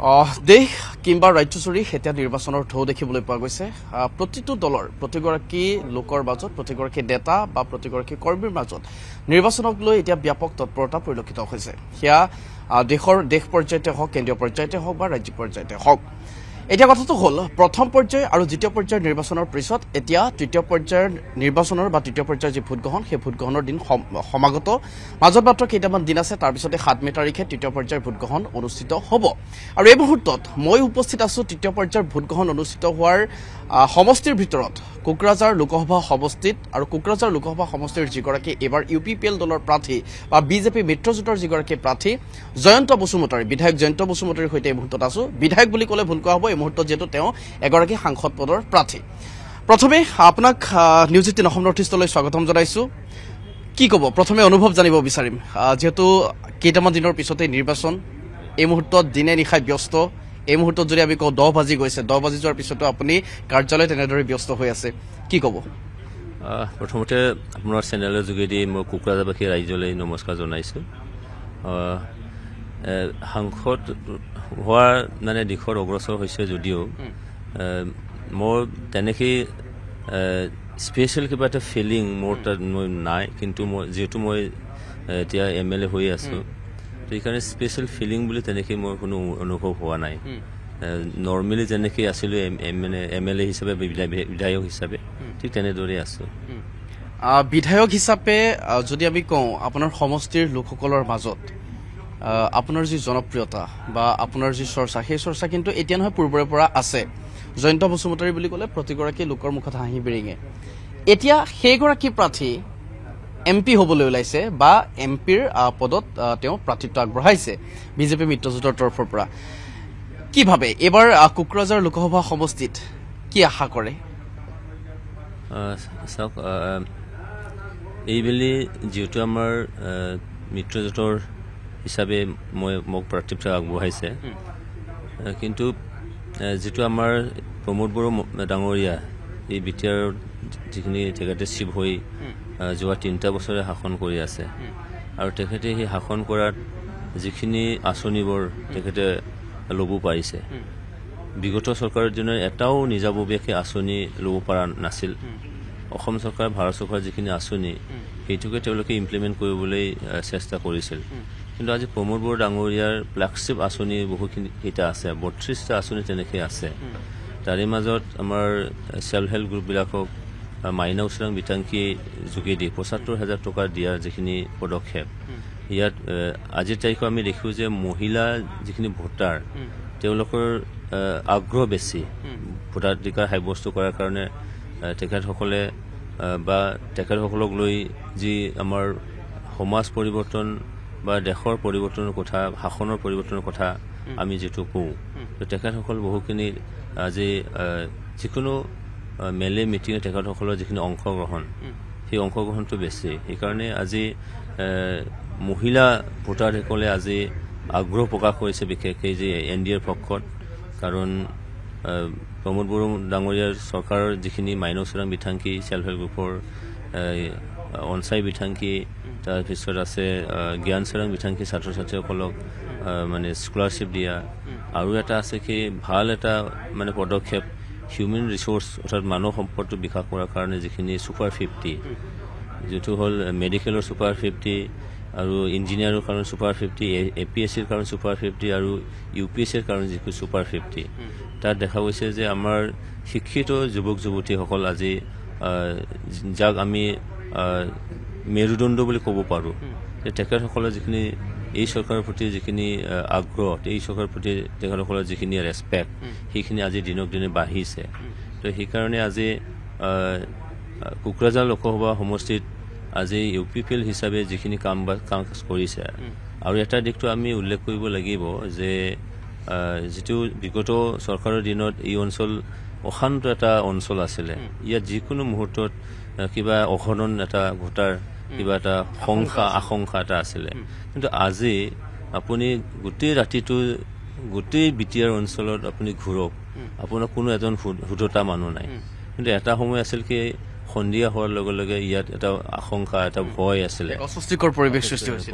দেশ কিংবা ৰাজ্যজুৰি এতিয়া নিৰ্বাচনৰ ঢৌ দেখিবলৈ পোৱা গৈছে প্ৰতিটো দলৰ প্ৰতিগৰাকী লোকৰ মাজত প্ৰতিগৰাকী নেতা বা প্ৰতিগৰাকী কৰ্মীৰ মাজত নিৰ্বাচনক লৈ এতিয়া ব্যাপক তৎপৰতা পৰিলক্ষিত হৈছে সেয়া দেশৰ দেশ পৰ্যায়তে হওক কেন্দ্ৰীয় পৰ্যায়তে হওক বা ৰাজ্যিক পৰ্যায়তে হওক এতিয়া কথাটো হ'ল প্ৰথম পৰ্যায় আৰু দ্বিতীয় পৰ্যায়ৰ নিৰ্বাচনৰ পিছত এতিয়া তৃতীয় পৰ্যায়ৰ নিৰ্বাচনৰ বা তৃতীয় পৰ্যায়ৰ যি ভোটগ্ৰহণ সেই ভোটগ্ৰহণৰ দিন সমাগত মাজত মাত্ৰ কেইটামান দিন আছে তাৰপিছতে সাত মে তাৰিখে তৃতীয় পৰ্যায়ৰ ভোটগ্ৰহণ অনুষ্ঠিত হ'ব আৰু এই মুহূৰ্তত মই উপস্থিত আছো তৃতীয় পৰ্যায়ৰ ভোটগ্ৰহণ অনুষ্ঠিত হোৱাৰ সমষ্টিৰ ভিতৰত কোকৰাঝাৰ লোকসভা সমষ্টিত আৰু কোকৰাঝাৰ লোকসভা সমষ্টিৰ যিগৰাকী এইবাৰ ইউ পি পি এল দলৰ প্ৰাৰ্থী বা বিজেপি মিত্ৰজোঁটৰ যিগৰাকী প্ৰাৰ্থী জয়ন্ত বসুমতাৰী বিধায়ক জয়ন্ত বসুমতাৰীৰ সৈতে এই মুহূৰ্তত আছো বিধায়ক বুলি ক'লে ভুল কোৱা হ'ব এই মুহূৰ্তত যিহেতু তেওঁ এগৰাকী সাংসদ পদৰ প্ৰাৰ্থী প্ৰথমে আপোনাক নিউজ এইটিন অসম নৰ্থ ইষ্টলৈ স্বাগতম জনাইছোঁ কি ক'ব প্ৰথমে অনুভৱ জানিব বিচাৰিম যিহেতু কেইটামান দিনৰ পিছতে নিৰ্বাচন এই মুহূৰ্তত দিনে নিশাই ব্যস্ত এই মুহূৰ্তত যদি আমি কওঁ দহ বাজি গৈছে দহ বাজি যোৱাৰ পিছতো আপুনি কাৰ্যালয় তেনেদৰে ব্যস্ত হৈ আছে কি ক'ব প্ৰথমতে আপোনাৰ চেনেলৰ যোগেদি মই কোকৰাজাবাসী ৰাইজলৈ নমস্কাৰ জনাইছোঁ সাংসদ হোৱাৰ মানে দিশত অগ্ৰসৰ হৈছে যদিও মোৰ তেনেকৈ স্পেচিয়েল কিবা এটা ফিলিং মোৰ তাত মই নাই কিন্তু মই যিহেতু মই এতিয়া এম এল এ হৈ আছোঁ তো সেইকাৰণে স্পেচিয়েল ফিলিং বুলি তেনেকৈ মোৰ কোনো অনুভৱ হোৱা নাই নৰ্মেলি যেনেকৈ আছিলোঁ মানে এম এল এ হিচাপে বিধায়ক হিচাপে ঠিক তেনেদৰে আছোঁ বিধায়ক হিচাপে যদি আমি কওঁ আপোনাৰ সমষ্টিৰ লোকসকলৰ মাজত আপোনাৰ যি জনপ্ৰিয়তা বা আপোনাৰ যি চৰ্চা সেই চৰ্চা কিন্তু এতিয়া নহয় পূৰ্বৰে পৰা আছে জয়ন্ত বসুমতাৰী বুলি ক'লে প্ৰতিগৰাকী লোকৰ মুখত হাঁহি বিৰিঙে এতিয়া সেইগৰাকী প্ৰাৰ্থী এম পি হবলৈ ওলাইছে বা এম পিৰ পদত তেওঁ প্ৰাৰ্থিত্ব আগবঢ়াইছে বিজেপি মিত্ৰজোঁটৰ তৰফৰ পৰা কিভাৱে এইবাৰ কোকৰাঝাৰ লোকসভা সমষ্টিত কি আশা কৰে চাওক এইবেলি যিহেতু আমাৰ মিত্ৰজোঁটৰ হিচাপে মই মোক প্ৰাৰ্থিত্ব আগবঢ়াইছে কিন্তু যিটো আমাৰ প্ৰমোদ বড়ো ডাঙৰীয়া এই বি টি আৰত যিখিনি জেগাতে চিভ হৈ যোৱা তিনিটা বছৰে শাসন কৰি আছে আৰু তেখেতে সেই শাসন কৰাত যিখিনি আঁচনিবোৰ তেখেতে ল'ব পাৰিছে বিগত চৰকাৰৰ দিনৰ এটাও নিজাববীয়াকৈ আঁচনি ল'ব পৰা নাছিল অসম চৰকাৰ ভাৰত চৰকাৰৰ যিখিনি আঁচনি সেইটোকে তেওঁলোকে ইমপ্লিমেণ্ট কৰিবলৈ চেষ্টা কৰিছিল কিন্তু আজি প্ৰমোদ বৰ ডাঙৰীয়াৰ ফ্লেগশ্বিপ আঁচনি বহুখিনি কেইটা আছে বত্ৰিছটা আঁচনি তেনেকৈ আছে তাৰে মাজত আমাৰ চেল্ফ হেল্প গ্ৰুপবিলাকক মাইনা উচৰাং বিতাংকীয়ে যোগেদি পঁচাত্তৰ হাজাৰ টকা দিয়াৰ যিখিনি পদক্ষেপ ইয়াত আজিৰ তাৰিখত আমি দেখোঁ যে মহিলা যিখিনি ভোটাৰ তেওঁলোকৰ আগ্ৰহ বেছি ভোটাধিকাৰ সাব্যস্ত কৰাৰ কাৰণে তেখেতসকলে বা তেখেতসকলক লৈ যি আমাৰ সমাজ পৰিৱৰ্তন বা দেশৰ পৰিৱৰ্তনৰ কথা শাসনৰ পৰিৱৰ্তনৰ কথা আমি যিটো কওঁ তেখেতসকল বহুখিনি আজি যিকোনো মেলে মিটিঙত তেখেতসকলৰ যিখিনি অংশগ্ৰহণ সেই অংশগ্ৰহণটো বেছি সেইকাৰণে আজি মহিলা ভোটাৰসকলে আজি আগ্ৰহ প্ৰকাশ কৰিছে বিশেষকৈ যে এন ডি এৰ পক্ষত কাৰণ প্ৰমোদ বড়ো ডাঙৰীয়াৰ চৰকাৰৰ যিখিনি মাইনক চোৰাং বিথাংকী চেল্ফ হেল্প গ্ৰুপৰ অনচাই বিথাংকী তাৰপিছত আছে জ্ঞান চোৰাং বিথাংকী ছাত্ৰ ছাত্ৰীসকলক মানে স্কলাৰশ্বিপ দিয়া আৰু এটা আছে কি ভাল এটা মানে পদক্ষেপ হিউমেন ৰিচোৰ্চ অৰ্থাৎ মানৱ সম্পদটো বিকাশ কৰাৰ কাৰণে যিখিনি ছুপাৰ ফিফটি যিটো হ'ল মেডিকেলৰ ছুপাৰ ফিফটি আৰু ইঞ্জিনিয়াৰৰ কাৰণে super fifty A P S চিৰ কাৰণে ছুপাৰ ফিফটি আৰু ইউ পি এছ চিৰ কাৰণে যিটো ছুপাৰ ফিফটি তাত দেখা গৈছে যে আমাৰ শিক্ষিত যুৱক যুৱতীসকল আজি যাক আমি মেৰুদণ্ড বুলি ক'ব পাৰোঁ তেখেতসকলে যিখিনি এই চৰকাৰৰ প্ৰতি যিখিনি আগ্ৰহ এই চৰকাৰৰ প্ৰতি তেখেতসকলৰ যিখিনি ৰেচপেক্ট সেইখিনি আজি দিনক দিনে বাঢ়িছে তো সেইকাৰণে আজি কোকৰাঝাৰ লোকসভা সমষ্টিত আজি ইউ পি পি এল হিচাপে যিখিনি কাম কাম কৰিছে আৰু এটা দিশটো আমি উল্লেখ কৰিব লাগিব যে যিটো বিগত চৰকাৰৰ দিনত এই অঞ্চল অশান্ত এটা অঞ্চল আছিলে ইয়াত যিকোনো মুহূৰ্তত কিবা অঘটন এটা ঘটাৰ Mm. কিবা এটা সংখ্যা আশংকা এটা আছিলে mm. কিন্তু আজি আপুনি গোটেই ৰাতিটো গোটেই বি টি আৰ অঞ্চলত আপুনি ঘূৰক mm. আপোনাৰ কোনো এজন সুধতা মানুহ নাই কিন্তু এটা সময় আছিল কি সন্ধিয়া হোৱাৰ লগে লগে ইয়াত এটা আশংকা এটা ভয় আছিলে অস্বস্তিকৰ পৰিৱেশ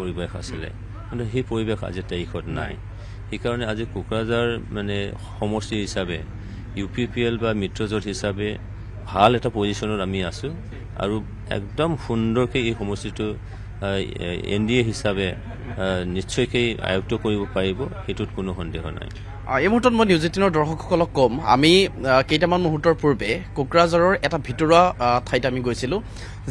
পৰিৱেশ আছিলে কিন্তু সেই পৰিৱেশ আজিৰ তাৰিখত নাই সেইকাৰণে আজি কোকৰাঝাৰ মানে সমষ্টি হিচাপে ইউ পি পি এল বা মিত্ৰজোঁট হিচাপে ভাল এটা পজিশ্যনত আমি আছোঁ আৰু একদম সুন্দৰকৈ এই সমষ্টিটো এন ডি এ হিচাপে নিশ্চয়কৈ আয়ত্ত কৰিব পাৰিব সেইটোত কোনো সন্দেহ নাই এই মুহূৰ্তত মই নিউজ এইটিনৰ দৰ্শকসকলক ক'ম আমি কেইটামান মুহূৰ্তৰ পূৰ্বে কোকৰাঝাৰৰ এটা ভিতৰুৱা ঠাইত আমি গৈছিলোঁ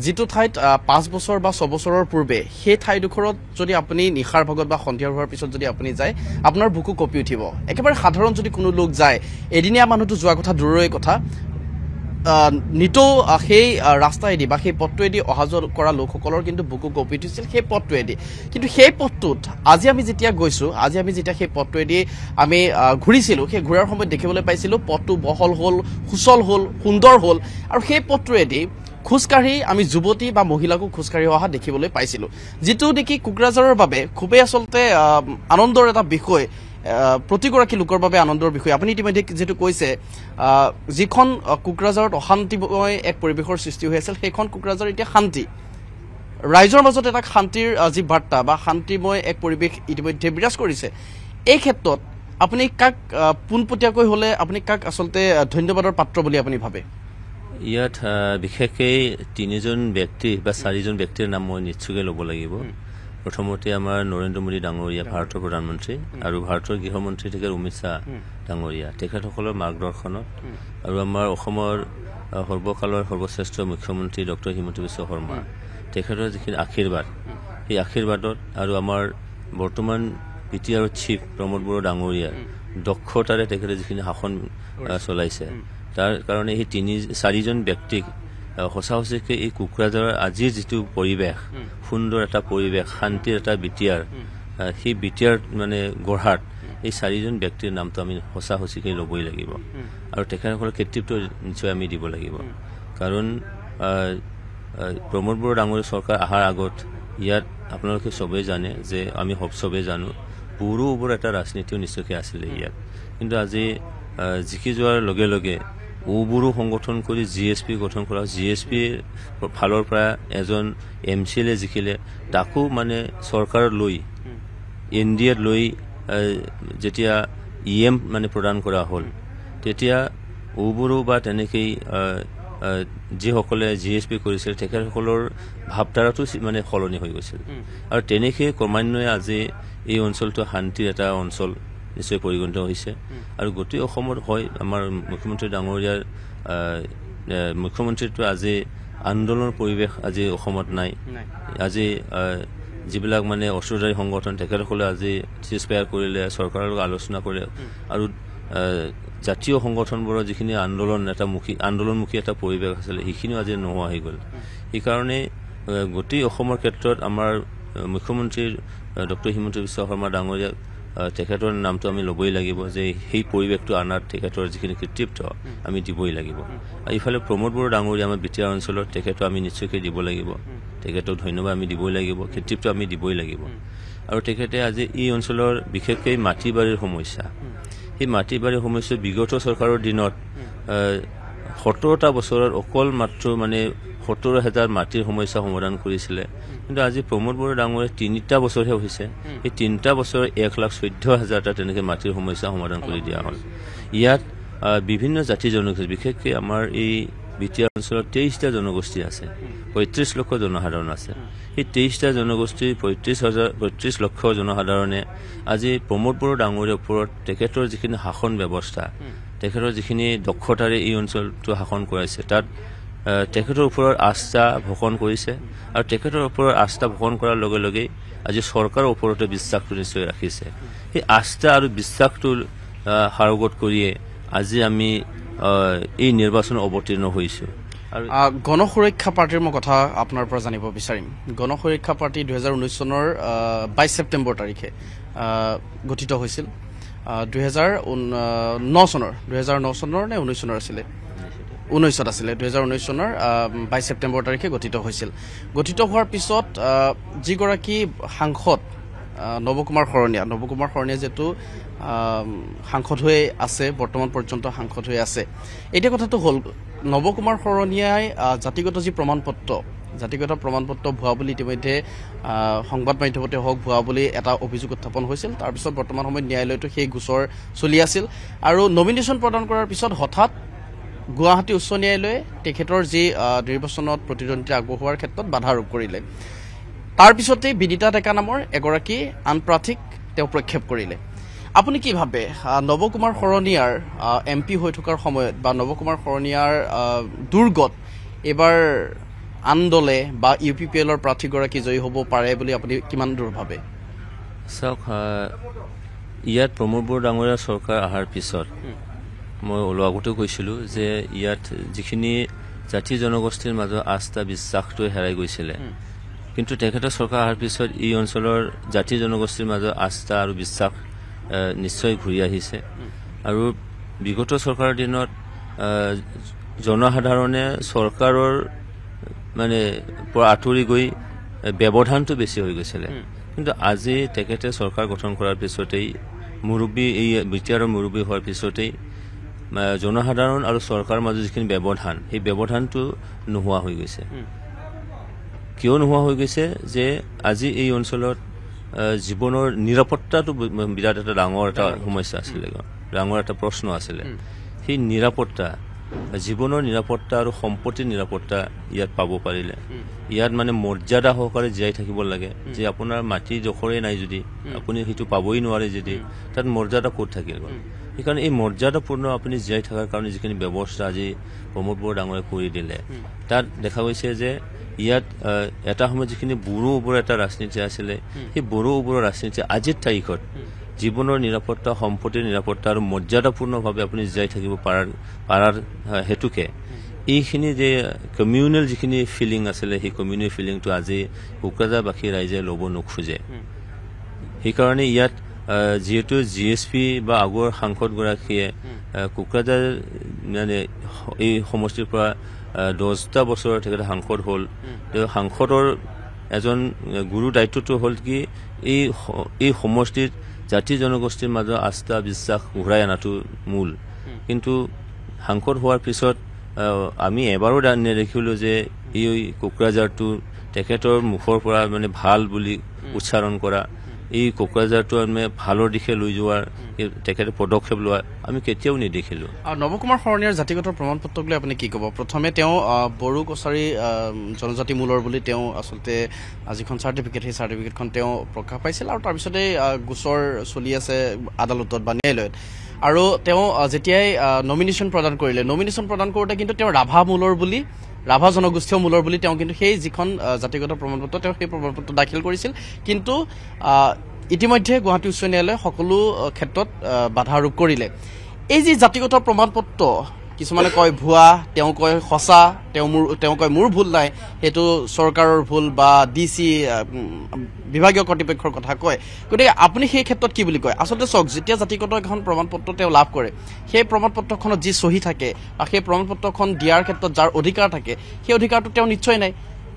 যিটো ঠাইত পাঁচ বছৰ বা ছবছৰৰ পূৰ্বে সেই ঠাইডোখৰত যদি আপুনি নিশাৰ ভাগত বা সন্ধিয়া হোৱাৰ পিছত যদি আপুনি যায় আপোনাৰ বুকু কঁপি উঠিব একেবাৰে সাধাৰণ যদি কোনো লোক যায় এদিনীয়া মানুহটো যোৱা কথা দূৰৰে কথা নিতৌ সেই ৰাস্তাইদি বা সেই পথটোৱেদি অহা যোৱা কৰা লোকসকলৰ কিন্তু বুকু গপি উঠিছিল সেই পথটোৱেদি কিন্তু সেই পথটোত আজি আমি যেতিয়া গৈছোঁ আজি আমি যেতিয়া সেই পথটোৱেদি আমি ঘূৰিছিলোঁ সেই ঘূৰাৰ সময়ত দেখিবলৈ পাইছিলোঁ পথটো বহল হ'ল সুচল হ'ল সুন্দৰ হ'ল আৰু সেই পথটোৱেদি খোজকাঢ়ি আমি যুৱতী বা মহিলাকো খোজকাঢ়ি অহা দেখিবলৈ পাইছিলোঁ যিটো নেকি কোকৰাঝাৰৰ বাবে খুবেই আচলতে আনন্দৰ এটা বিষয় প্ৰতিগৰাকী লোকৰ বাবে আনন্দৰ বিষয় আপুনি ইতিমধ্যে যিটো কৈছে যিখন কোকৰাঝাৰত অশান্তিময় এক পৰিৱেশৰ সৃষ্টি হৈ আছিল সেইখন কোকৰাঝাৰ এতিয়া শান্তি ৰাইজৰ মাজত এটা শান্তিৰ যি বাৰ্তা বা শান্তিময় এক পৰিৱেশ ইতিমধ্যে বিৰাজ কৰিছে এই ক্ষেত্ৰত আপুনি কাক পোনপটীয়াকৈ হ'লে আপুনি কাক আচলতে ধন্যবাদৰ পাত্ৰ বুলি আপুনি ভাবে ইয়াত বিশেষকৈ তিনিজন ব্যক্তি বা চাৰিজন ব্যক্তিৰ নাম মই নিশ্চয়কৈ ল'ব লাগিব প্ৰথমতে আমাৰ নৰেন্দ্ৰ মোদী ডাঙৰীয়া ভাৰতৰ প্ৰধানমন্ত্ৰী আৰু ভাৰতৰ গৃহমন্ত্ৰী থাকে অমিত শ্বাহ ডাঙৰীয়া তেখেতসকলৰ মাৰ্গদৰ্শনত আৰু আমাৰ অসমৰ সৰ্বকালৰ সৰ্বশ্ৰেষ্ঠ মুখ্যমন্ত্ৰী ডক্টৰ হিমন্ত বিশ্ব শৰ্মা তেখেতৰ যিখিনি আশীৰ্বাদ সেই আশীৰ্বাদত আৰু আমাৰ বৰ্তমান P T R chief Pramod Boro ডাঙৰীয়াৰ দক্ষতাৰে তেখেতে যিখিনি শাসন চলাইছে তাৰ কাৰণে সেই তিনি চাৰিজন ব্যক্তিক সঁচা হৈছে এই কোকৰাঝাৰৰ আজিৰ যিটো পৰিৱেশ সুন্দৰ এটা পৰিৱেশ শান্তিৰ এটা বিটিয়াৰ সেই বিটিয়াৰ মানে গঢ়াত এই চাৰিজন ব্যক্তিৰ নামটো আমি সঁচা সঁচিকৈ ল'বই লাগিব আৰু তেখেতসকলৰ কৃতিত্ব নিশ্চয় আমি দিব লাগিব কাৰণ প্ৰমোদ বড়ো ডাঙৰীয় চৰকাৰ অহাৰ আগত ইয়াত আপোনালোকে চবেই জানে যে আমি চবেই জানো বড়ো ওপৰত এটা ৰাজনীতিও নিশ্চয়কৈ আছিলে ইয়াত কিন্তু আজি জিকি যোৱাৰ লগে লগে ওবোৰো সংগঠন কৰি জি এছ পি গঠন কৰা জি এছ পিৰ ফালৰ পৰা এজন এম চি এল এ জিকিলে তাকো মানে চৰকাৰ লৈ এন ডি এত লৈ যেতিয়া ই এম মানে প্ৰদান কৰা হ'ল তেতিয়া ওবোৰো বা তেনেকেই যিসকলে জি এছ পি কৰিছিল তেখেতসকলৰ ভাৱধাৰাটো মানে সলনি হৈ গৈছিল আৰু তেনেকেই ক্ৰমান্বয়ে আজি এই অঞ্চলটো শান্তিৰ এটা অঞ্চল নিশ্চয় পৰিগণিত হৈছে আৰু গোটেই অসমত হয় আমাৰ মুখ্যমন্ত্ৰী ডাঙৰীয়াৰ মুখ্যমন্ত্ৰীটো আজি আন্দোলনৰ পৰিৱেশ আজি অসমত নাই আজি যিবিলাক মানে অস্ত্ৰধাৰী সংগঠন তেখেতসকলে আজি চিজফায়াৰ কৰিলে চৰকাৰৰ লগত আলোচনা কৰিলে আৰু জাতীয় সংগঠনবোৰৰ যিখিনি আন্দোলন এটা মুখী আন্দোলনমুখী এটা পৰিৱেশ আছিলে সেইখিনিও আজি নোহোৱা হৈ গ'ল সেইকাৰণে গোটেই অসমৰ ক্ষেত্ৰত আমাৰ মুখ্যমন্ত্ৰী ডক্টৰ হিমন্ত বিশ্ব শৰ্মা ডাঙৰীয়াক তেখেতৰ নামটো আমি ল'বই লাগিব যে সেই পৰিৱেশটো আনাত তেখেতৰ যিখিনি কৃতিত্ব আমি দিবই লাগিব আৰু ইফালে প্ৰমোদ বড়ো ডাঙৰীয়া আমাৰ বিটিয়া অঞ্চলত তেখেতক আমি নিশ্চয়কৈ দিব লাগিব তেখেতক ধন্যবাদ আমি দিবই লাগিব কৃতিত্ব আমি দিবই লাগিব আৰু তেখেতে আজি এই অঞ্চলৰ বিশেষকৈ মাটি বাৰীৰ সমস্যা সেই মাটি বাৰীৰ সমস্যা বিগত চৰকাৰৰ দিনত সোতৰটা বছৰত অকল মাত্ৰ মানে সত্তৰ হাজাৰ মাটিৰ সমস্যা সমাধান কৰিছিলে কিন্তু আজি প্ৰমোদ বড়ো ডাঙৰে তিনিটা বছৰহে হৈছে সেই তিনিটা বছৰে এক লাখ চৈধ্য হাজাৰটা তেনেকৈ মাটিৰ সমস্যা সমাধান কৰি দিয়া হ'ল ইয়াত বিভিন্ন জাতি জনগোষ্ঠী বিশেষকৈ আমাৰ এই বিটিয়া অঞ্চলত তেইছটা জনগোষ্ঠী আছে পঁয়ত্ৰিছ লক্ষ জনসাধাৰণ আছে সেই তেইছটা জনগোষ্ঠীৰ পঁয়ত্ৰিছ হাজাৰ পঁয়ত্ৰিছ লক্ষ জনসাধাৰণে আজি প্ৰমোদ বড়ো ডাঙৰীয়াৰ ওপৰত তেখেতৰ যিখিনি শাসন ব্যৱস্থা তেখেতৰ যিখিনি দক্ষতাৰে এই অঞ্চলটো শাসন কৰাইছে তাত তেখেতৰ ওপৰত আস্থা ভোষণ কৰিছে আৰু তেখেতৰ ওপৰত আস্থা ভোষণ কৰাৰ লগে লগেই আজি চৰকাৰৰ ওপৰতে বিশ্বাসটো নিশ্চয় ৰাখিছে সেই আস্থা আৰু বিশ্বাসটো সাৰোগত কৰিয়ে আজি আমি এই নিৰ্বাচন অৱতীৰ্ণ হৈছোঁ আৰু গণ সুৰক্ষা পাৰ্টীৰ মই কথা আপোনাৰ পৰা জানিব বিচাৰিম গণ সুৰক্ষা পাৰ্টি দুহেজাৰ ঊনৈছ চনৰ বাইছ ছেপ্টেম্বৰ তাৰিখে গঠিত হৈছিল দুহেজাৰ ন চনৰ দুহেজাৰ ন চনৰ নে ঊনৈছ চনৰ আছিলে ঊনৈছত আছিলে দুহেজাৰ ঊনৈছ চনৰ বাইছ ছেপ্টেম্বৰ তাৰিখে গঠিত হৈছিল গঠিত হোৱাৰ পিছত যিগৰাকী সাংসদ নৱকুমাৰ শৰণীয়া নৱকুমাৰ শৰণীয়া যিহেতু সাংসদ হৈ আছে বৰ্তমান পৰ্যন্ত সাংসদ হৈ আছে এতিয়া কথাটো হ'ল নৱকুমাৰ শৰণীয়াই জাতিগত যি প্ৰমাণ পত্ৰ জাতিগত প্ৰমাণ পত্ৰ ভুৱা বুলি ইতিমধ্যে সংবাদ মাধ্যমতে হওক ভুৱা বুলি এটা অভিযোগ উত্থাপন হৈছিল তাৰপিছত বৰ্তমান সময়ত ন্যায়ালয়তো সেই গোচৰ চলি আছিল আৰু নমিনেশ্যন প্ৰদান কৰাৰ পিছত হঠাৎ গুৱাহাটী উচ্চ ন্যায়ালয়ে তেখেতৰ যি নিৰ্বাচনত প্ৰতিদ্বন্দ্বিতা আগবঢ়োৱাৰ ক্ষেত্ৰত বাধা আৰোপ কৰিলে তাৰপিছতে বিনিতা ডেকা নামৰ এগৰাকী আন প্ৰাৰ্থীক তেওঁ প্ৰক্ষেপ কৰিলে আপুনি কি ভাবে নৱ কুমাৰ শৰণীয়াৰ এম পি হৈ থকাৰ সময়ত বা নৱ কুমাৰ শৰণীয়াৰ দুৰ্গত এইবাৰ আন দলে বা ইউ পি পি এলৰ প্ৰাৰ্থীগৰাকী জয়ী হ'ব পাৰে বুলি আপুনি কিমান দূৰ ভাবে চাওক ইয়াত প্ৰমোদ বৰ ডাঙৰীয়া চৰকাৰ অহাৰ পিছত মই ওলোৱা আগতেও কৈছিলোঁ যে ইয়াত যিখিনি জাতি জনগোষ্ঠীৰ মাজত আস্থা বিশ্বাসটোৱে হেৰাই গৈছিলে কিন্তু তেখেতৰ চৰকাৰ অহাৰ পিছত এই অঞ্চলৰ জাতি জনগোষ্ঠীৰ মাজত আস্থা আৰু বিশ্বাস নিশ্চয় ঘূৰি আহিছে আৰু বিগত চৰকাৰৰ দিনত জনসাধাৰণে চৰকাৰৰ মানে পৰা আঁতৰি গৈ ব্যৱধানটো বেছি হৈ গৈছিলে কিন্তু আজি তেখেতে চৰকাৰ গঠন কৰাৰ পিছতেই মুৰব্বী এই বিটিআৰৰ মুৰব্বী হোৱাৰ পিছতেই জনসাধাৰণ আৰু চৰকাৰৰ মাজৰ যিখিনি ব্যৱধান সেই ব্যৱধানটো নোহোৱা হৈ গৈছে কিয় নোহোৱা হৈ গৈছে যে আজি এই অঞ্চলত জীৱনৰ নিৰাপত্তাটো বিৰাট এটা ডাঙৰ এটা সমস্যা আছিলে ডাঙৰ এটা প্ৰশ্ন আছিলে সেই নিৰাপত্তা জীৱনৰ নিৰাপত্তা আৰু সম্পত্তিৰ নিৰাপত্তা ইয়াত পাব পাৰিলে ইয়াত মানে মৰ্যাদা সহকাৰে জীয়াই থাকিব লাগে যে আপোনাৰ মাটিৰ জোখৰেই নাই যদি আপুনি সেইটো পাবই নোৱাৰে যদি তাত মৰ্যাদা ক'ত থাকিল সেইকাৰণে এই মৰ্যাদাপূৰ্ণ আপুনি জীয়াই থকাৰ কাৰণে যিখিনি ব্যৱস্থা আজি প্ৰমোদ বৰুৱা ডাঙৰে কৰি দিলে তাত দেখা গৈছে যে ইয়াত এটা সময়ত যিখিনি বড়ো ওপৰৰ এটা ৰাজনীতি আছিলে সেই বড়ো ওপৰৰ ৰাজনীতি আজিৰ তাৰিখত জীৱনৰ নিৰাপত্তা সম্পত্তিৰ নিৰাপত্তা আৰু মৰ্যাদাপূৰ্ণভাৱে আপুনি জীয়াই থাকিব পাৰাৰ পাৰাৰ হেতুকে এইখিনি যে কমিউনেল যিখিনি ফিলিং আছিলে সেই কমিউনেল ফিলিংটো আজি কোকৰাঝাৰবাসী ৰাইজে ল'ব নোখোজে সেইকাৰণে ইয়াত যিহেতু জি এছ পি বা আগৰ সাংসদগৰাকীয়ে কোকৰাঝাৰ মানে এই সমষ্টিৰ পৰা দহটা বছৰ তেখেতে সাংসদ হ'ল তেওঁ সাংসদৰ এজন গুৰু দায়িত্বটো হ'ল কি এই এই সমষ্টিত জাতি জনগোষ্ঠীৰ মাজত আস্থা বিশ্বাস ঘূৰাই অনাটো মূল কিন্তু সাংসদ হোৱাৰ পিছত আমি এবাৰো নেদেখিলোঁ যে এই কোকৰাঝাৰটো তেখেতৰ মুখৰ পৰা মানে ভাল বুলি উচ্চাৰণ কৰা এই কোকৰাঝাৰটো আমি ভালৰ দিশে লৈ যোৱাৰ তেখেতে পদক্ষেপ লোৱা আমি কেতিয়াও নেদেখিলো আৰু নৱকুমাৰ শৰণীয়াৰ জাতিগত প্ৰমাণ পত্ৰক লৈ আপুনি কি ক'ব প্ৰথমে তেওঁ বড়ো কছাৰী জনজাতি মূলৰ বুলি তেওঁ আচলতে যিখন চাৰ্টিফিকেট সেই চাৰ্টিফিকেটখন তেওঁ প্ৰকাশ পাইছিল আৰু তাৰপিছতেই গোচৰ চলি আছে আদালতত বা ন্যায়ালয়ত আৰু তেওঁ যেতিয়াই নমিনেশ্যন প্ৰদান কৰিলে নমিনেশ্যন প্ৰদান কৰোঁতে কিন্তু তেওঁ ৰাভা মূলৰ বুলি ৰাভা জনগোষ্ঠীয় মূলৰ বুলি তেওঁ কিন্তু সেই যিখন জাতিগত প্ৰমাণপত্ৰ তেওঁ সেই প্ৰমাণপত্ৰ দাখিল কৰিছিল কিন্তু ইতিমধ্যে গুৱাহাটী উচ্চ ন্যায়ালয়ে সকলো ক্ষেত্ৰত বাধা আৰোপ কৰিলে এই যি জাতিগত প্ৰমাণপত্ৰ কিছুমানে কয় ভুৱা তেওঁ কয় সঁচা তেওঁ মোৰ তেওঁ কয় মোৰ ভুল নাই সেইটো চৰকাৰৰ ভুল বা ডি চি বিভাগীয় কৰ্তৃপক্ষৰ কথা কয় গতিকে আপুনি সেই ক্ষেত্ৰত কি বুলি কয় আচলতে চাওক যেতিয়া জাতিগত এখন প্ৰমাণ পত্ৰ তেওঁ লাভ কৰে সেই প্ৰমাণ পত্ৰখনত যি চহী থাকে বা সেই প্ৰমাণ পত্ৰখন দিয়াৰ ক্ষেত্ৰত যাৰ অধিকাৰ থাকে সেই অধিকাৰটো তেওঁ নিশ্চয় নাই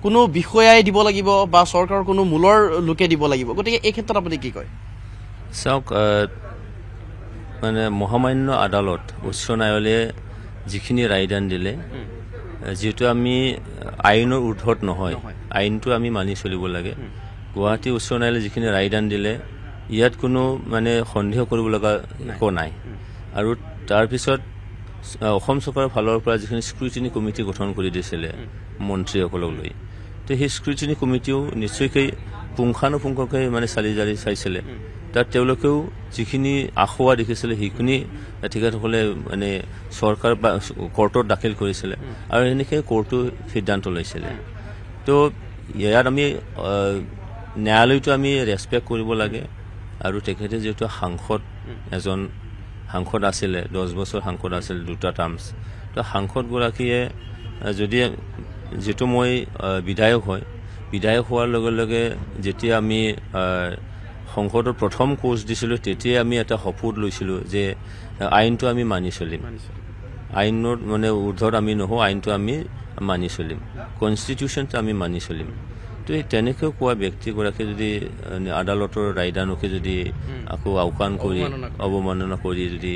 কোনো বিষয়াই দিব লাগিব বা চৰকাৰৰ কোনো মূলৰ লোকে দিব লাগিব গতিকে এই ক্ষেত্ৰত আপুনি কি কয় চাওক মানে মহামান্য আদালত উচ্চ ন্যায়ালয়ে যিখিনি ৰায়দান দিলে যিহেতু আমি আইনৰ ঊৰ্ধত নহয় আইনটো আমি মানি চলিব লাগে গুৱাহাটী উচ্চ ন্যায়ালয়ে যিখিনি ৰায়দান দিলে ইয়াত কোনো মানে সন্দেহ কৰিব লগা একো নাই আৰু তাৰপিছত অসম চৰকাৰৰ ফালৰ পৰা যিখিনি স্ক্ৰুটিনি কমিটি গঠন কৰি দিছিলে মন্ত্ৰীসকলক লৈ তো সেই স্ক্ৰুটিনি কমিটিও নিশ্চয়কৈ পুংখানুপুংখকৈ মানে চালি জাৰি চাইছিলে তাত তেওঁলোকেও যিখিনি আসোৱা দেখিছিলে সেইখিনি এঠিকাসকলে মানে চৰকাৰ বা কৰ্টত দাখিল কৰিছিলে আৰু সেনেকৈ কৰ্টো সিদ্ধান্ত লৈছিলে তো ইয়াত আমি ন্যায়ালয়টো আমি ৰেচপেক্ট কৰিব লাগে আৰু তেখেতে যিহেতু সাংসদ এজন সাংসদ আছিলে দহ বছৰ সাংসদ আছিলে দুটা টাৰ্মছ তো সাংসদগৰাকীয়ে যদি যিটো মই বিধায়ক হয় বিদায় হোৱাৰ লগে লগে যেতিয়া আমি সংসদত প্ৰথম কোচ দিছিলোঁ তেতিয়াই আমি এটা শপত লৈছিলোঁ যে আইনটো আমি মানি চলিম আইনত মানে উৰ্ধত আমি নহওঁ আইনটো আমি মানি চলিম কনষ্টিটিউশ্যনটো আমি মানি চলিম তো সেই তেনেকৈ কোৱা ব্যক্তিগৰাকী যদি আদালতৰ ৰায়দানকে যদি আকৌ আওকাণ কৰি অৱমাননা কৰি যদি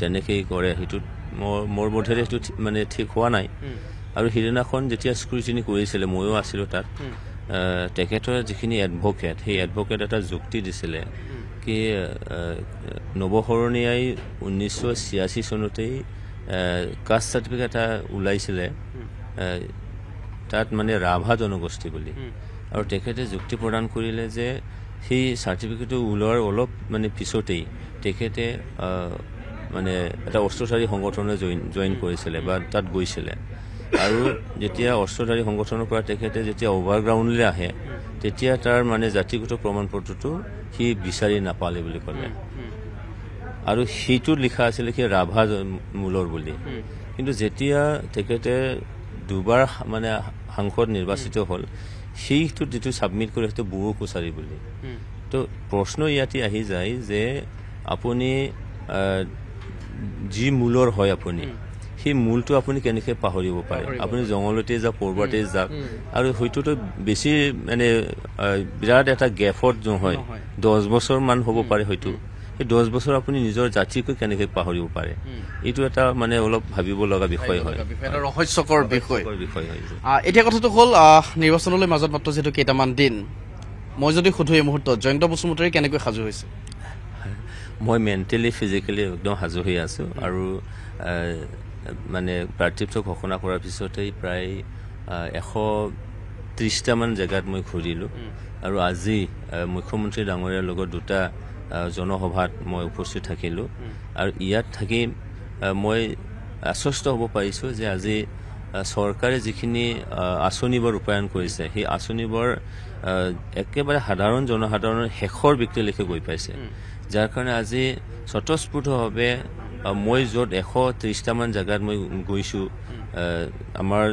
তেনেকেই কৰে সেইটোত মোৰ মোৰ বোধেৰে সেইটো মানে ঠিক হোৱা নাই আৰু সিদিনাখন যেতিয়া স্ক্ৰুটিনি কৰিছিলে ময়ো আছিলোঁ তাত তেখেতৰ যিখিনি এডভকেট সেই এডভকেট এটা যুক্তি দিছিলে কি নৱসৰণীয়াই ঊনৈছশ ছিয়াশী চনতেই কাষ্ট চাৰ্টিফিকেট এটা ওলাইছিলে তাত মানে ৰাভা জনগোষ্ঠী বুলি আৰু তেখেতে যুক্তি প্ৰদান কৰিলে যে সেই চাৰ্টিফিকেটটো ওলোৱাৰ অলপ মানে পিছতেই তেখেতে মানে এটা অস্ত্ৰচাৰী সংগঠনে জইন জইন কৰিছিলে বা তাত গৈছিলে আৰু যেতিয়া অস্ত্ৰধাৰী সংগঠনৰ পৰা তেখেতে যেতিয়া অভাৰগ্ৰাউণ্ডলৈ আহে তেতিয়া তাৰ মানে জাতিগত প্ৰমাণ পত্ৰটো সি বিচাৰি নাপালে বুলি ক'লে আৰু সেইটোত লিখা আছিলে সি ৰাভা মূলৰ বুলি কিন্তু যেতিয়া তেখেতে দুবাৰ মানে সাংসদ নিৰ্বাচিত হ'ল সেইটোত যিটো ছাবমিট কৰে সেইটো বড়ো কোচাৰী বুলি তো প্ৰশ্ন ইয়াতে আহি যায় যে আপুনি যি মূলৰ হয় আপুনি সেই মূলটো আপুনি কেনেকৈ পাহৰিব পাৰে আপুনি জংঘলতেই যাওক পৰ্বতেই যাওক আৰু সেইটোতো বেছি মানে বিৰাট এটা গেপত হয় দহ বছৰমান হ'ব পাৰে হয়তো সেই দহ বছৰ আপুনি নিজৰ জাতিকৈ কেনেকৈ পাহৰিব পাৰে এইটো এটা মানে অলপ ভাবিব লগা বিষয় হয় ৰহস্যকৰ বিষয় এতিয়া কথাটো হ'ল নিৰ্বাচনলৈ মাজত মাত্ৰ যিহেতু কেইটামান দিন মই যদি সুধো এই মুহূৰ্তত জয়ন্ত বসুমতাৰী কেনেকৈ সাজু হৈছে মই মেণ্টেলি ফিজিকেলি একদম সাজু হৈ আছোঁ আৰু মানে প্ৰাৰ্থিত্ব ঘোষণা কৰাৰ পিছতেই প্ৰায় এশ ত্ৰিছটামান জেগাত মই ঘূৰিলোঁ আৰু আজি মুখ্যমন্ত্ৰী ডাঙৰীয়াৰ লগত দুটা জনসভাত মই উপস্থিত থাকিলোঁ আৰু ইয়াত থাকি মই আশ্বস্ত হ'ব পাৰিছোঁ যে আজি চৰকাৰে যিখিনি আঁচনিবোৰ ৰূপায়ণ কৰিছে সেই আঁচনিবোৰ একেবাৰে সাধাৰণ জনসাধাৰণৰ শেষৰ ব্যক্তিলৈকে গৈ পাইছে যাৰ কাৰণে আজি স্বতঃস্ফূৰ্তভাৱে মই য'ত এশ ত্ৰিছটামান জেগাত মই গৈছোঁ আমাৰ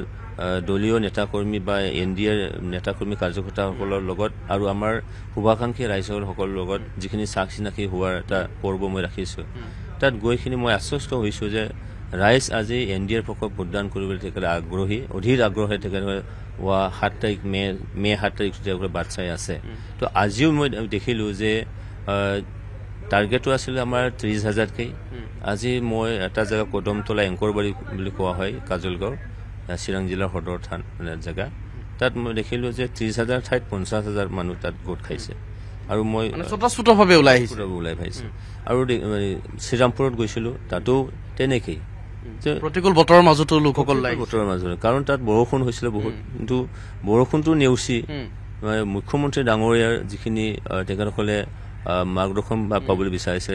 দলীয় নেতাকৰ্মী বা এন ডি এৰ নেতাকৰ্মী কাৰ্যকৰ্তাসকলৰ লগত আৰু আমাৰ শুভাকাংক্ষী ৰাইজসকলৰ লগত যিখিনি চাক চিনাকি হোৱাৰ এটা পৰ্ব মই ৰাখিছোঁ তাত গৈখিনি মই আশ্বস্ত হৈছোঁ যে ৰাইজ আজি এন ডি এৰ পক্ষত ভোটদান কৰিবলৈ তেখেতে আগ্ৰহী অধিক আগ্ৰহে তেখেতে হোৱা সাত তাৰিখ মে' মে' সাত তাৰিখ তেওঁলোকৰ বাট চাই আছে তো আজিও মই দেখিলোঁ যে টাৰ্গেটটো আছিলে আমাৰ ত্ৰিছ হাজাৰতকৈ আজি মই এটা জেগা কদমতলা এংকৰ বাৰী বুলি কোৱা হয় কাজলগড় চিৰাং জিলাৰ সদৰ থান জেগা তাত মই দেখিলোঁ যে ত্ৰিছ হাজাৰ ঠাইত পঞ্চাছ হাজাৰ মানুহ তাত গোট খাইছে আৰু মই স্বতঃস্ফূৰ্তভাৱে ওলাই আহিছোঁ ওলাই পাইছোঁ আৰু শ্ৰীৰামপুৰত গৈছিলোঁ তাতো তেনেকেই প্ৰতিকূল বতৰৰ মাজতো লোকসকল বতৰৰ মাজত কাৰণ তাত বৰষুণ হৈছিলে বহুত কিন্তু বৰষুণটো নেওচি মুখ্যমন্ত্ৰী ডাঙৰীয়াৰ যিখিনি তেখেতসকলে মাৰ্গদৰ্শন পাবলৈ বিচাৰিছে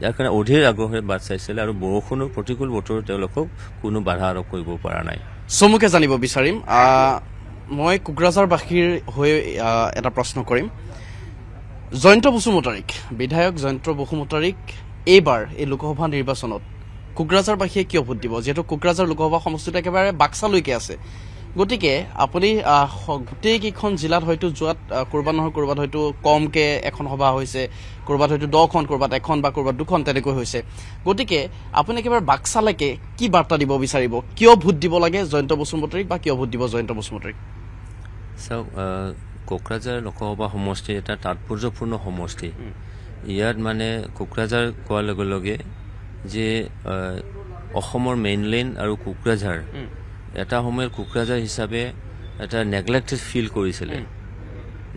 ইয়াৰ কাৰণে অধীৰ আগ্ৰহেৰে বাট চাইছিলে আৰু বৰষুণৰ প্ৰতিকূল বতৰ তেওঁলোকক কোনো বাধা আৰোপ কৰিব পৰা নাই চমুকে জানিব বিচাৰিম মই কোকৰাঝাৰবাসীৰ হৈ এটা প্ৰশ্ন কৰিম জয়ন্ত বসুমতাৰীক বিধায়ক জয়ন্ত বসুমতাৰীক এইবাৰ এই লোকসভা নিৰ্বাচনত কোকৰাঝাৰবাসীয়ে কিয় ভোট দিব যিহেতু কোকৰাঝাৰ লোকসভা সমষ্টিটো একেবাৰে বাক্সালৈকে আছে গতিকে আপুনি গোটেইকেইখন জিলাত হয়তো যোৱাত ক'ৰবাত নহয় ক'ৰবাত হয়তো কমকৈ এখন সভা হৈছে ক'ৰবাত হয়তো দহখন ক'ৰবাত এখন বা ক'ৰবাত দুখন তেনেকৈ হৈছে গতিকে আপুনি একেবাৰে বাক্সালৈকে কি বাৰ্তা দিব বিচাৰিব কিয় ভোট দিব লাগে জয়ন্ত বসুমতাৰীক বা কিয় ভোট দিব জয়ন্ত বসুমতাৰীক চাওক কোকৰাঝাৰ লোকসভা সমষ্টি এটা তাৎপৰ্যপূৰ্ণ সমষ্টি ইয়াত মানে কোকৰাঝাৰ কোৱাৰ লগে লগে যে অসমৰ মেইনলেণ্ড আৰু কোকৰাঝাৰ এটা সময়ত কোকৰাঝাৰ হিচাপে এটা নেগলেক্টেড ফিল কৰিছিলে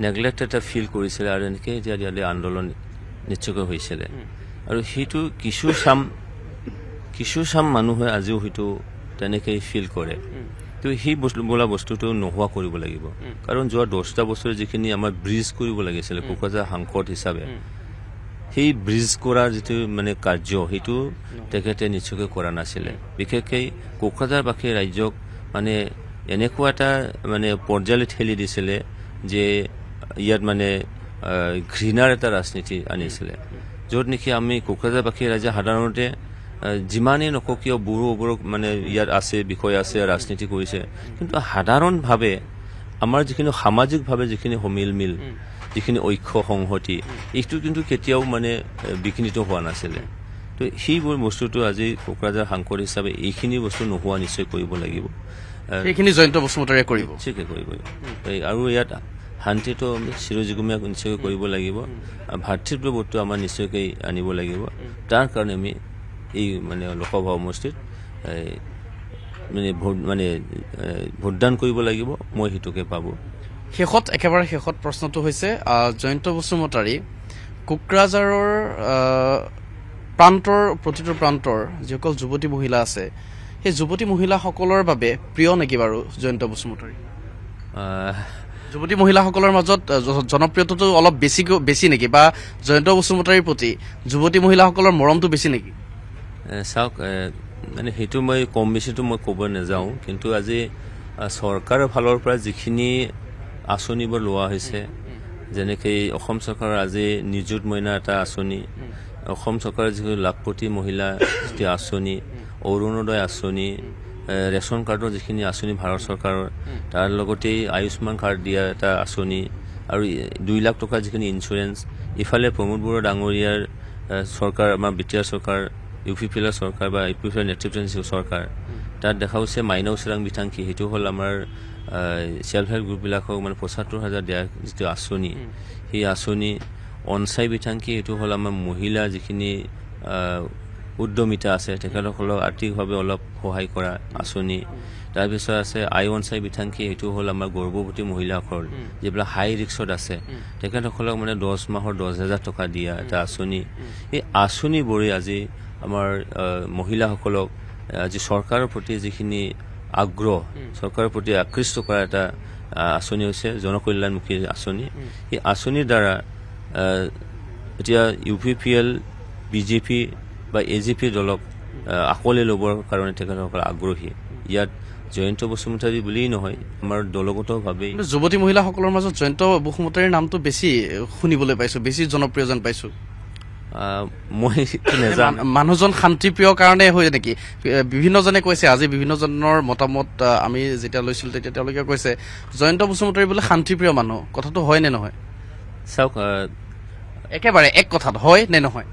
নেগলেক্টেড এটা ফিল কৰিছিলে আৰু এনেকৈ এতিয়া ইয়ালৈ আন্দোলন নিশ্চয়কৈ হৈছিলে আৰু সেইটো কিছু চাম কিছু চাম মানুহে আজিও সেইটো তেনেকৈ ফিল কৰে তো সেই বস্তু বোলা বস্তুটো নোহোৱা কৰিব লাগিব কাৰণ যোৱা দহটা বছৰে যিখিনি আমাৰ ব্ৰিজ কৰিব লাগিছিলে কোকৰাঝাৰ সাংসদ হিচাপে সেই ব্ৰিজ কৰাৰ যিটো মানে কাৰ্য সেইটো তেখেতে নিশ্চয়কৈ কৰা নাছিলে বিশেষকৈ কোকৰাঝাৰবাসী ৰাজ্যক মানে এনেকুৱা এটা মানে পৰ্যায়লৈ ঠেলি দিছিলে যে ইয়াত মানে ঘৃণাৰ এটা ৰাজনীতি আনিছিলে য'ত নেকি আমি কোকৰাঝাৰবাসী ৰাইজে সাধাৰণতে যিমানেই নকীয় বুঢ় অবুৰক মানে ইয়াত আছে বিষয় আছে ৰাজনীতি কৰিছে কিন্তু সাধাৰণভাৱে আমাৰ যিখিনি সামাজিকভাৱে যিখিনি সমিল মিল যিখিনি ঐক্য সংহতি এইটো কিন্তু কেতিয়াও মানে বিঘ্নিত হোৱা নাছিলে তো সেইবোৰ বস্তুটো আজি কোকৰাঝাৰ সাংসদ হিচাপে এইখিনি বস্তু নোহোৱা নিশ্চয় কৰিব লাগিব এইখিনি জয়ন্ত বসুমতাৰীয়ে কৰিব ঠিকে কৰিব আৰু ইয়াত শান্তিটো আমি চিৰজিকমীয়া নিশ্চয়কৈ কৰিব লাগিব আৰু ভাতৃত্ববোধটো আমাৰ নিশ্চয়কৈ আনিব লাগিব তাৰ কাৰণে আমি এই মানে লোকসভা সমষ্টিত মানে ভোট মানে ভোটদান কৰিব লাগিব মই সেইটোকে পাব শেষত একেবাৰে শেষত প্ৰশ্নটো হৈছে জয়ন্ত বসুমতাৰী কোকৰাঝাৰৰ প্ৰান্তৰ প্ৰতিটো প্ৰান্তৰ যিসকল যুৱতী মহিলা আছে সেই যুৱতী মহিলাসকলৰ বাবে প্ৰিয় নেকি বাৰু জয়ন্ত বসুমতাৰী যুৱতী মহিলাসকলৰ মাজত জনপ্ৰিয়তাটো অলপ বেছি বেছি নেকি বা জয়ন্ত বসুমতাৰীৰ প্ৰতি যুৱতী মহিলাসকলৰ মৰমটো বেছি নেকি চাওক মানে সেইটো মই কম বেছিটো মই ক'ব নাযাওঁ কিন্তু আজি চৰকাৰৰ ফালৰ পৰা যিখিনি আঁচনিবোৰ লোৱা হৈছে যেনেকৈ অসম চৰকাৰৰ আজি নিযুত মইনা এটা আঁচনি অসম চৰকাৰে যিখিনি লাখপতি মহিলা যিটো আঁচনি অৰুণোদয় আঁচনি ৰেচন কাৰ্ডৰ যিখিনি আঁচনি ভাৰত চৰকাৰৰ তাৰ লগতেই আয়ুষ্মান কাৰ্ড দিয়া এটা আঁচনি আৰু দুই লাখ টকাৰ যিখিনি ইঞ্চুৰেঞ্চ ইফালে প্ৰমোদ বড়ো ডাঙৰীয়াৰ চৰকাৰ আমাৰ বি টি আৰ চৰকাৰ ইউ পি পি এলৰ চৰকাৰ বা ইউ পি পি এল নেতৃত্বাধীন চৰকাৰ তাত দেখা গৈছে মাইনা ওচৰাং বিথাংখী সেইটো হ'ল আমাৰ চেল্ফ হেল্প গ্ৰুপবিলাকক মানে পঁচাত্তৰ হাজাৰ দিয়া যিটো আঁচনি সেই আঁচনি অনচাই বিথাংকি সেইটো হ'ল আমাৰ মহিলা যিখিনি উদ্যমিতা আছে তেখেতসকলক আৰ্থিকভাৱে অলপ সহায় কৰা আঁচনি তাৰপিছত আছে আই অনচাই বিথাংকি সেইটো হ'ল আমাৰ গৰ্ভৱতী মহিলাসকল যিবিলাক হাই ৰিক্সত আছে তেখেতসকলক মানে দহ মাহৰ দহ হেজাৰ টকা দিয়া এটা আঁচনি এই আঁচনিবোৰে আজি আমাৰ মহিলাসকলক আজি চৰকাৰৰ প্ৰতি যিখিনি আগ্ৰহ চৰকাৰৰ প্ৰতি আকৃষ্ট কৰা এটা আঁচনি হৈছে জনকল্যাণমুখী আঁচনি এই আঁচনিৰ দ্বাৰা এতিয়া U P P L B J P বা এ জে পি দলক আকোৱালি ল'বৰ কাৰণে তেখেতসকল আগ্ৰহী ইয়াত জয়ন্ত বসুমতাৰী বুলিয়েই নহয় আমাৰ দলগত দলগতভাৱে যুৱতী মহিলাসকলৰ মাজত জয়ন্ত বসুমতাৰীৰ নামটো বেছি শুনিবলৈ পাইছোঁ বেছি জনপ্ৰিয় যেন পাইছোঁ মই নাজানো মানুহজন শান্তিপ্ৰিয় কাৰণে হয় নেকি বিভিন্নজনে কৈছে আজি বিভিন্নজনৰ মতামত আমি যেতিয়া লৈছিলোঁ তেতিয়া তেওঁলোকে কৈছে জয়ন্ত বসুমতাৰী বোলে শান্তিপ্ৰিয় মানুহ কথাটো হয় নে নহয় চাওক একেবাৰে এক কথাত হয় নে নহয়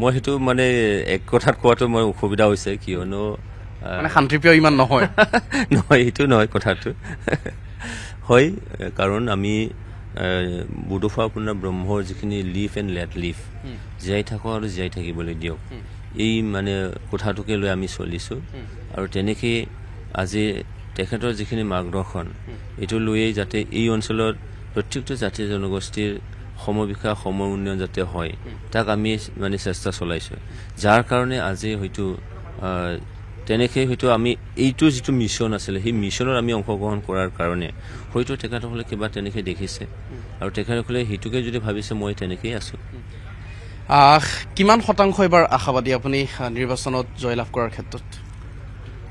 মই সেইটো মানে এক কথাত কোৱাটো মই অসুবিধা হৈছে কিয়নো শান্তিপ্ৰিয় ইমান নহয় নহয় সেইটো নহয় কথাটো হয় কাৰণ আমি বুডোফা আপোনাৰ ব্ৰহ্মৰ যিখিনি লিফ এণ্ড লেট লিফ জীয়াই থাকক আৰু জীয়াই থাকিবলৈ দিয়ক এই মানে কথাটোকে লৈ আমি চলিছোঁ আৰু তেনেকেই আজি তেখেতৰ যিখিনি মাৰ্গদৰ্শন এইটো লৈয়ে যাতে এই অঞ্চলত প্ৰত্যেকটো জাতি জনগোষ্ঠীৰ সম বিষয় সম উন্নয়ন যাতে হয় তাক আমি মানে চেষ্টা চলাইছোঁ যাৰ কাৰণে আজি হয়তো তেনেকৈ হয়তো আমি এইটো যিটো মিছন আছিলে সেই মিছনত আমি অংশগ্ৰহণ কৰাৰ কাৰণে হয়তো তেখেতসকলে কিবা তেনেকৈ দেখিছে আৰু তেখেতসকলে সেইটোকে যদি ভাবিছে মই তেনেকেই আছোঁ কিমান শতাংশ এবাৰ আশাবাদী আপুনি নিৰ্বাচনত জয়লাভ কৰাৰ ক্ষেত্ৰত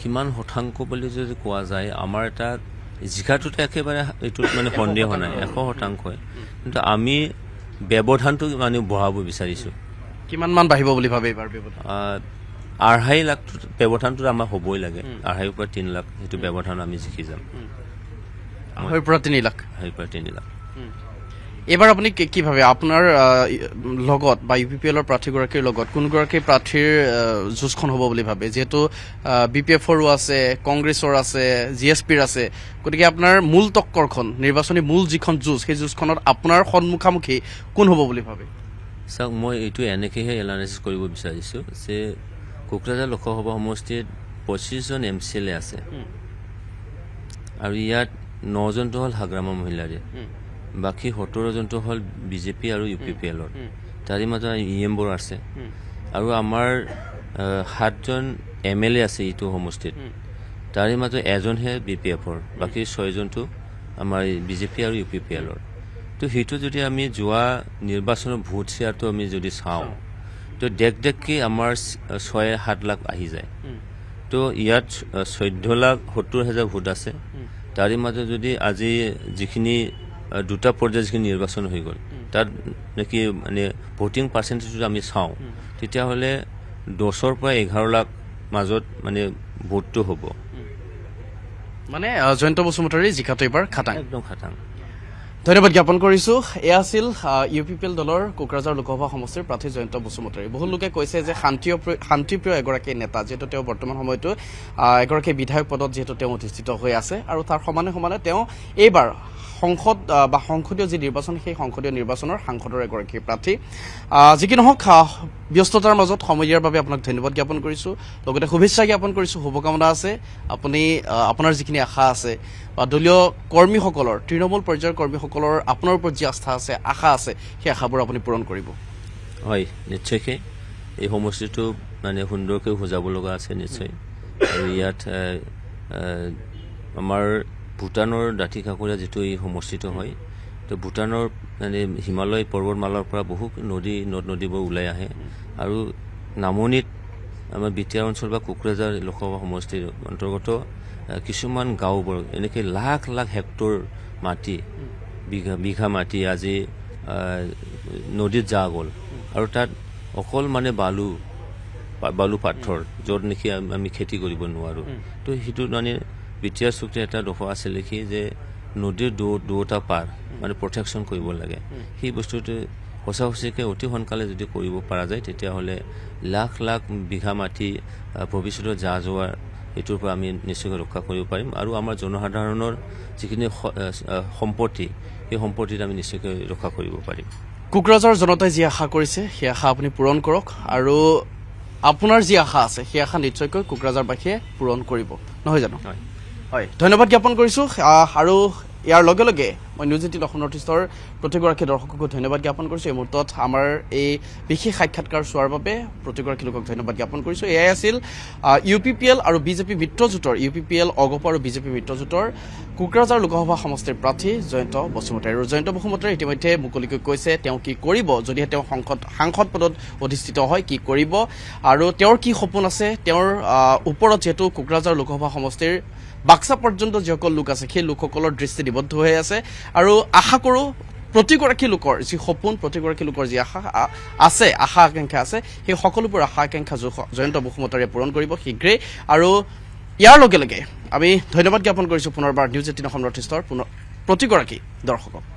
কিমান শতাংশ বুলি যদি কোৱা যায় আমাৰ এটা জিকাটোতে একেবাৰে এইটোত মানে সন্দেহ নাই এশ শতাংশই কিন্তু আমি ব্যৱধানটো মানে বঢ়াব বিচাৰিছোঁ কিমানমান বাঢ়িব বুলি ভাবে আঢ়াই লাখ ব্যৱধানটো আমাৰ হ'বই লাগে আঢ়াইৰ পৰা তিনি লাখ সেইটো ব্যৱধান আমি জিকি যাম আঢ়ৈৰ পৰা তিনি লাখ আঢ়ৈৰ পৰা তিনি লাখ এবাৰ আপুনি কি ভাবে আপোনাৰ লগত বা ইউ পি পি এলৰ প্ৰাৰ্থীগৰাকীৰ লগত কোনগৰাকী প্ৰাৰ্থীৰ যুঁজখন হ'ব বুলি ভাবে যিহেতু বি পি এফৰো আছে কংগ্ৰেছৰ আছে জি এছ পিৰ আছে গতিকে আপোনাৰ মূল তক্কৰখন নিৰ্বাচনী মূল যিখন যুঁজ সেই যুঁজখনত আপোনাৰ সন্মুখামুখি কোন হ'ব বুলি ভাবে চাওক মই এইটো এনেকৈহে এনালাইচিছ কৰিব বিচাৰিছোঁ যে কোকৰাঝাৰ লোকসভা সমষ্টিত পঁচিছজন এম চি এল এ আছে আৰু ইয়াত নজনটো হ'ল হাগ্ৰামৰ মহিলাৰে বাকি সত্তৰজনটো হ'ল বি জে পি আৰু ইউ পি পি এলৰ তাৰে মাজত ই এম e বোৰ আছে আৰু আমাৰ সাতজন এম এল এ আছে ইটো সমষ্টিত তাৰে মাজত এজনহে বি পি এফৰ বাকী ছয়জনটো আমাৰ বি জে পি আৰু ইউ পি পি এলৰ তো সেইটো যদি আমি যোৱা নিৰ্বাচনৰ ভোট শ্বেয়াৰটো আমি যদি চাওঁ তো দেখ দেখকৈ আমাৰ ছয় সাত লাখ আহি যায় তো ইয়াত চৈধ্য লাখ সত্তৰ হাজাৰ ভোট আছে তাৰে মাজত যদি আজি যিখিনি দুটা পৰ্যায়ত যিখিনি নিৰ্বাচন হৈ গ'ল তাত নেকি মানে ভোটিং পাৰ্চেণ্টেজটো আমি চাওঁ তেতিয়াহ'লে দহৰ পৰা এঘাৰ লাখ মাজত মানে ভোটটো হ'ব মানে জয়ন্ত বসুমতাৰী জিকাটো এইবাৰ খাটাং একদম খাটাং ধন্যবাদ জ্ঞাপন কৰিছো এয়া আছিল ইউ পি পি এল দলৰ কোকৰাঝাৰ লোকসভা সমষ্টিৰ প্ৰাৰ্থী জয়ন্ত বসুমতাৰী বহু লোকে কৈছে যে শান্তিপ্ৰিয় এগৰাকী নেতা যিহেতু তেওঁ বৰ্তমান সময়তো এগৰাকী বিধায়ক পদত যিহেতু তেওঁ অধিষ্ঠিত হৈ আছে আৰু তাৰ সমানে সমানে তেওঁ এইবাৰ সংসদ বা সংসদীয় যি নিৰ্বাচন সেই সংসদীয় নিৰ্বাচনৰ সাংসদৰ এগৰাকী প্ৰাৰ্থী যি কি নহওক ব্যস্ততাৰ মাজত সময় দিয়াৰ বাবে আপোনাক ধন্যবাদ জ্ঞাপন কৰিছোঁ লগতে শুভেচ্ছা জ্ঞাপন কৰিছোঁ শুভকামনা আছে আপুনি আপোনাৰ যিখিনি আশা আছে বা দলীয় কৰ্মীসকলৰ তৃণমূল পৰ্যায়ৰ কৰ্মীসকলৰ আপোনাৰ ওপৰত যি আস্থা আছে আশা আছে সেই আশাবোৰ আপুনি পূৰণ কৰিব হয় নিশ্চয়কৈ এই সমষ্টিটো মানে সুন্দৰকৈ সুজাব লগা আছে নিশ্চয় আৰু ইয়াত আমাৰ ভূটানৰ দাঁতি কাষৰীয়া যিটো এই সমষ্টিটো হয় তো ভূটানৰ মানে হিমালয় পৰ্বতমালাৰ পৰা বহু নদী নদ নদীবোৰ ওলাই আহে আৰু নামনিত আমাৰ বিটিয়া অঞ্চল বা কোকৰাঝাৰ লোকসভা সমষ্টিৰ অন্তৰ্গত কিছুমান গাঁওবোৰ এনেকৈ লাখ লাখ হেক্টৰ মাটি বিঘা বিঘা মাটি আজি নদীত যা গ'ল আৰু তাত অকল মানে বালু বালু পাথৰ য'ত নেকি আমি খেতি কৰিব নোৱাৰোঁ তো সেইটো মানে পিটিয়াৰ চুক্তিৰ এটা দোষ আছিল কি যে নদীৰ দু দুটা পাৰ মানে প্ৰটেকশ্যন কৰিব লাগে সেই বস্তুটো সঁচা সঁচিকৈ অতি সোনকালে যদি কৰিব পৰা যায় তেতিয়াহ'লে লাখ লাখ বিঘা মাটি ভৱিষ্যতৰ যা যোৱাৰ এইটোৰ পৰা আমি নিশ্চয়কৈ ৰক্ষা কৰিব পাৰিম আৰু আমাৰ জনসাধাৰণৰ যিখিনি সম্পত্তি সেই সম্পত্তিত আমি নিশ্চয়কৈ ৰক্ষা কৰিব পাৰিম কোকৰাজাৰ জনতাই যি আশা কৰিছে সেই আশা আপুনি পূৰণ কৰক আৰু আপোনাৰ যি আশা আছে সেই আশা নিশ্চয়কৈ কোকৰাজাৰবাসীয়ে পূৰণ কৰিব নহয় জানো হয় হয় ধন্যবাদ জ্ঞাপন কৰিছোঁ আৰু ইয়াৰ লগে লগে মই নিউজ এইটিন অসম নৰ্থ ইষ্টৰ প্ৰতিগৰাকী দৰ্শককো ধন্যবাদ জ্ঞাপন কৰিছোঁ এই মুহূৰ্তত আমাৰ এই বিশেষ সাক্ষাৎকাৰ চোৱাৰ বাবে প্ৰতিগৰাকী লোকক ধন্যবাদ জ্ঞাপন কৰিছোঁ এয়াই আছিল ইউ পি পি এল আৰু বিজেপি মিত্ৰজোঁটৰ U P P L AGP আৰু বিজেপি মিত্ৰজোঁটৰ কোকৰাঝাৰ লোকসভা সমষ্টিৰ প্ৰাৰ্থী জয়ন্ত বসুমতাৰী আৰু জয়ন্ত বসুমতাৰী ইতিমধ্যে মুকলিকৈ কৈছে তেওঁ কি কৰিব যদিহে তেওঁ সংসদ সাংসদ পদত অধিষ্ঠিত হয় কি কৰিব আৰু তেওঁৰ কি সপোন আছে তেওঁৰ ওপৰত যিহেতু কোকৰাঝাৰ লোকসভা সমষ্টিৰ বাক্সা পৰ্যন্ত যিসকল লোক আছে সেই লোকসকলৰ দৃষ্টি নিবদ্ধ হৈ আছে আৰু আশা কৰোঁ প্ৰতিগৰাকী লোকৰ যি সপোন প্ৰতিগৰাকী লোকৰ যি আশা আছে আশা আকাংক্ষা আছে সেই সকলোবোৰ আশা আকাংক্ষা জয়ন্ত বসুমতাৰীয়ে পূৰণ কৰিব শীঘ্ৰেই আৰু ইয়াৰ লগে লগে আমি ধন্যবাদ জ্ঞাপন কৰিছোঁ পুনৰবাৰ নিউজ এইটিন অসম নৰ্থ ইষ্টৰ পুনৰ প্ৰতিগৰাকী দৰ্শকক